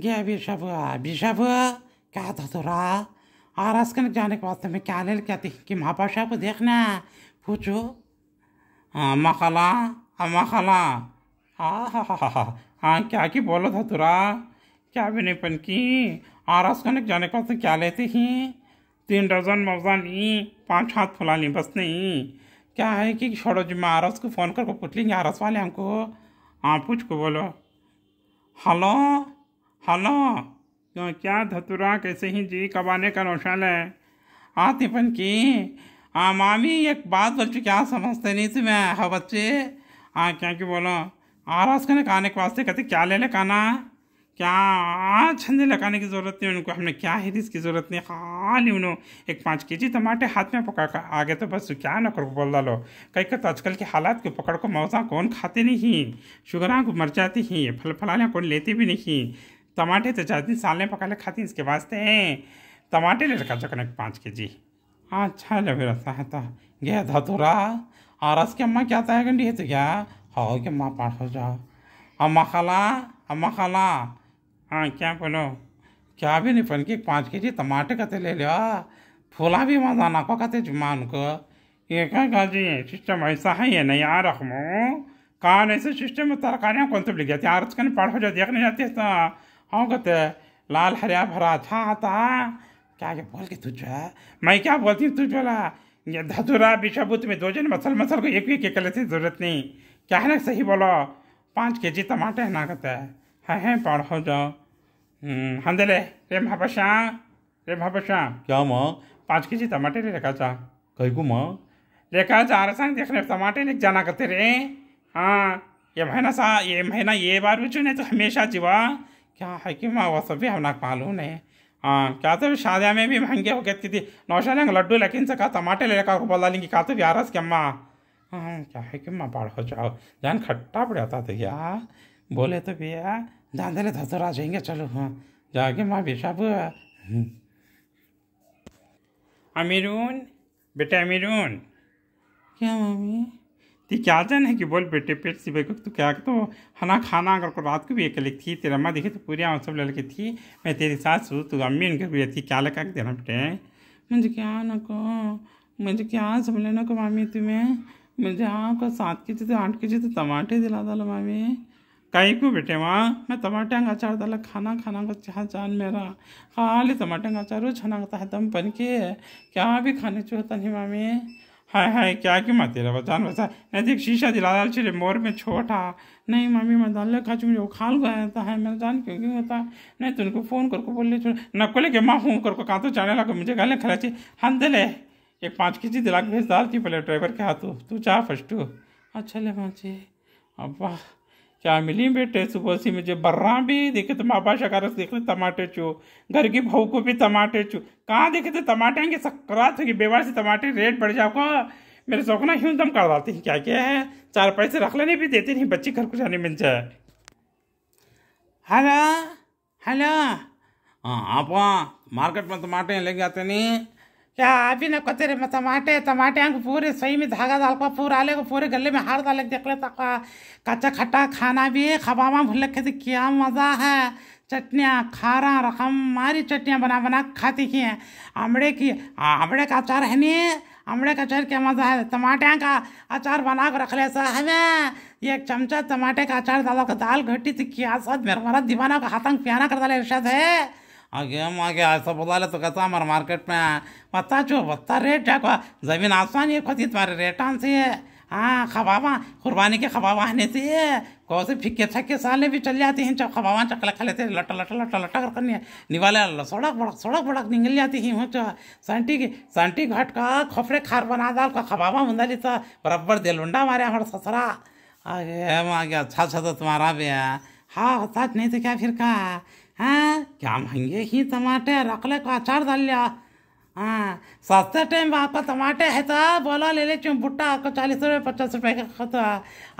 गया अभी बिशाबुआ क्या था तोरा और अस्कन जाने के बाद तुम्हें क्या ले कहती कि महापाशाह को देखना है पूछो मखला मखला हाँ क्या की बोलो था तुरा क्या पन की और अस्कन जाने के बाद क्या लेते ही तीन डजन मौजा ली पाँच हाथ फुला नहीं बस नहीं क्या है कि छोड़ो जी मैं आरस को फ़ोन करके पूछ लेंगे आरस वाले हमको हाँ पूछ को बोलो हलो हलो तो क्या धतुरा कैसे ही जी कबाने का नौशाल है आतिफन की हाँ मामी एक बात बच्चे क्या समझते नहीं थी मैं हाँ बच्चे हाँ क्या क्यों बोलो आरास का खाने के वास्ते कहते क्या ले ले खाना क्या छंदे लगाने की ज़रूरत नहीं उनको हमने क्या है इसकी ज़रूरत नहीं खाली उन्होंने एक पाँच के जी टमाटे हाथ में पकड़ कर आगे तो बस क्या ना करो बोल डालो कहीं कर तो आजकल के हालात को पकड़ को मौसा कौन खाते नहीं शुगर को मर जाती हैं फल फलाने कौन लेते भी नहीं टमाटे तो चार दिन साल में ले खाती इसके वास्ते हैं टमाटे ले रखा चकन एक पाँच के जी अच्छा ले रहता है तो गया था थोड़ा तो और रस अम्मा क्या था गंडी है तो क्या हो हाँ, कि अम्मा पाठ हो जाओ अम्मा खाला अम्मा खाला हाँ क्या बोलो क्या भी नहीं पन के पाँच के जी टमाटे कते ले लिया फूला भी मजा ना को कहते जुम्मन को ये क्या कहा जी सिस्टम ऐसा है ये नहीं आ रखमो कहा ऐसे सिस्टम में तरकारियाँ कौन से लिख जाती है आरस कहीं पढ़ हो जाती देखने जाती है तो हाँ कहते लाल हरिया भरा अच्छा आता क्या क्या बोल के तुझ मैं क्या बोलती हूँ तुझ बोला ये धतुरा विषभूत में दो जन मसल मसल को एक भी के कले से जरूरत नहीं क्या है ना सही बोलो पाँच के जी टमाटर है ना कहते हैं है, हाँ, हाँ, पढ़ो जाओ हम हम्म, दे रे महापशा रे महापशा क्या माँ पाँच के जी टमाटर रखा जा कही को माँ रेखा जा रहा संग देखने रहे टमाटर लेके जाना कहते रे हाँ ये महीना सा ये महीना ये बार भी चुने तो हमेशा जीवा क्या है कि माँ सब भी हम नाक मालूम है हाँ क्या तो शादिया में भी महंगे हो कहती थी नौशान लड्डू लेकिन से कहा टमाटे ले रखा बोला डालेंगे कहा तो भी आरस के अम्मा हाँ क्या है कि माँ बाढ़ जाओ जान खट्टा पड़ जाता था क्या बोले तो भैया जान दे धसर आ जाएंगे चलो हाँ जाके माँ बेशाब अमीरून बेटा अमीरून क्या मम्मी ती क्या है कि बोल बेटे पेट बेको तो तू क्या तो हना खाना अगर को रात को भी अकेले थी तेरा माँ देखी तो पूरी आम सब लड़के थी मैं तेरी सास हूँ तू तो अम्मी उनके भी थी क्या लगा देना बेटे मुझे तो क्या ना को मुझे क्या लेना को मामी तुम्हें मुझे आपका सात के जी तो आठ के जी तो टमाटे दिला डालो मामी कहीं को बेटे माँ मैं टमाटे का अचार डाल खाना खाना का चाह जान मेरा खाली हाँ, टमाटे का अचार छना है दम बन के क्या भी खाने चाहिए नहीं मामी हाय हाय क्या क्यों मैं तेरा बचान बचा नहीं देख शीशा दिलाल चले मोर में छोटा नहीं मम्मी मैं दाल खा चुम जो खाल गया है तो मेरा जान क्यों क्यों होता नहीं तुमको तो फोन करके बोल ले नको के माँ फोन करके कहाँ तो जाने लगा मुझे गाले खरा चे हम हाँ, दे ले एक पाँच के जी दिला के भेज डालती पहले ड्राइवर के हाथों तू चाह फर्स्ट अच्छा ले माँ जी अब्बा ಚಾ मिली बेटे सुबह से मुझे बर्रा भी देखे तो माँ बाशा कारस देख रहे टमाटे चो घर की भाव को भी टमाटे चो कहाँ देखे तो टमाटे आएंगे सक्रात होगी बेवार से टमाटे रेट बढ़ जाओगा मेरे शौक ना दम कर डालते हैं क्या क्या है चार पैसे रख लेने भी देते नहीं बच्ची घर को जाने मिल जाए हेलो हेलो हाँ आप मार्केट में टमाटे लेके आते नहीं क्या अभी ना ना रहे में टमाटे टमाटे आँख पूरे सही में धागा डाल पा पूरा ले को पूरे गले में हार डाले देख ले का कच्चा खट्टा खाना भी है खबामा भूल रखे तो क्या मज़ा है चटनियाँ खारा रखम मारी चटनियाँ बना बना खाती की हैं आमड़े की आमड़े का अचार है नहीं आमड़े का अचार क्या मज़ा है टमाटे का अचार बना कर रख ले हमें एक चमचा टमाटे का अचार डाल दाल घटी थी क्या साथ मेरा दीवाना का हाथ प्याना कर डाले इर्शाद है अगेम ऐसा बोला बोलायला तो कैसा हमारे मार्केट में बता चो बता रेट टाकवा जमीन आसमान ये खोती तुम्हारे रेट आन से हाँ खबावा कुर्बानी के खबावा आने से कौ से फिक्के थके साले भी चल जाती हैं जब खबावा चकल खा लेते हैं लटा लटा लटा लटा कर करनी निवाले सड़क बड़क सड़क बड़क निकल जाती हैं चाह संटी तो की संटी घट का खोफड़े खार बना दाल का खबावा मुंदाली तो बराबर दिल उंडा मारे हमारा ससरा आगे आगे अच्छा अच्छा तो तुम्हारा भी है हाँ होता नहीं तो क्या फिर कहा है हाँ? क्या महंगे ही टमाटर अकले को अचार लिया हाँ सस्ते टाइम वहाँ पर टमाटे है तो बोला ले ले क्यों बुट्टा आपको चालीस रुपये पचास रुपये का खता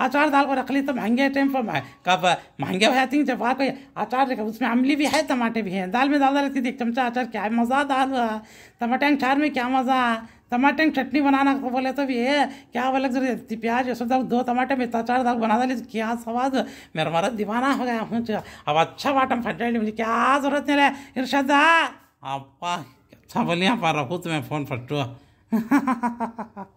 अचार दाल को रख ली तो महंगे टाइम पर कब महंगे हो जाती जब आपको अचार रखा उसमें अमली भी है टमाटे भी हैं दाल में दाल रहती थी एक चमचा अचार क्या मज़ा दाल हुआ टमाटे अचार में क्या मज़ा टमाटे की चटनी बनाना बोले तो भी है क्या बोले जरूर प्याज सब दाग दो टमाटे में चार दाग बना दी क्या स्वाद मेरा मरद दीवाना हो गया हूँ अब अच्छा बाटम फट जाए मुझे क्या जरूरत नहीं है इर्शादा आप अच्छा बोलिया पा रहा हूँ तुम्हें फ़ोन फटो